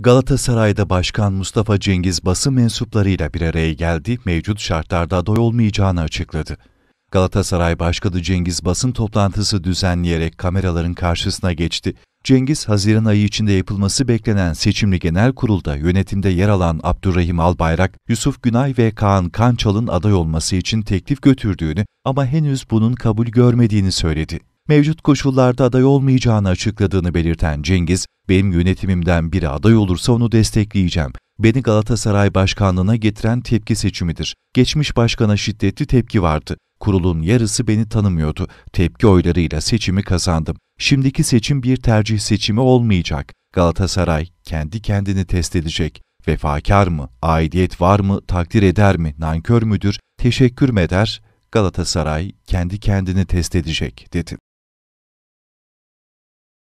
Galatasaray'da Başkan Mustafa Cengiz basın mensuplarıyla bir araya geldi, mevcut şartlarda aday olmayacağını açıkladı. Galatasaray Başkanı Cengiz basın toplantısı düzenleyerek kameraların karşısına geçti. Cengiz, Haziran ayı içinde yapılması beklenen seçimli genel kurulda yönetimde yer alan Abdurrahim Albayrak, Yusuf Günay ve Kaan Kançal'ın aday olması için teklif götürdüğünü ama henüz bunun kabul görmediğini söyledi. Mevcut koşullarda aday olmayacağını açıkladığını belirten Cengiz, benim yönetimimden bir aday olursa onu destekleyeceğim. Beni Galatasaray Başkanlığı'na getiren tepki seçimidir. Geçmiş başkana şiddetli tepki vardı. Kurulun yarısı beni tanımıyordu. Tepki oylarıyla seçimi kazandım. Şimdiki seçim bir tercih seçimi olmayacak. Galatasaray kendi kendini test edecek. Vefakar mı, aidiyet var mı, takdir eder mi, nankör müdür, teşekkür mü eder? Galatasaray kendi kendini test edecek dedim.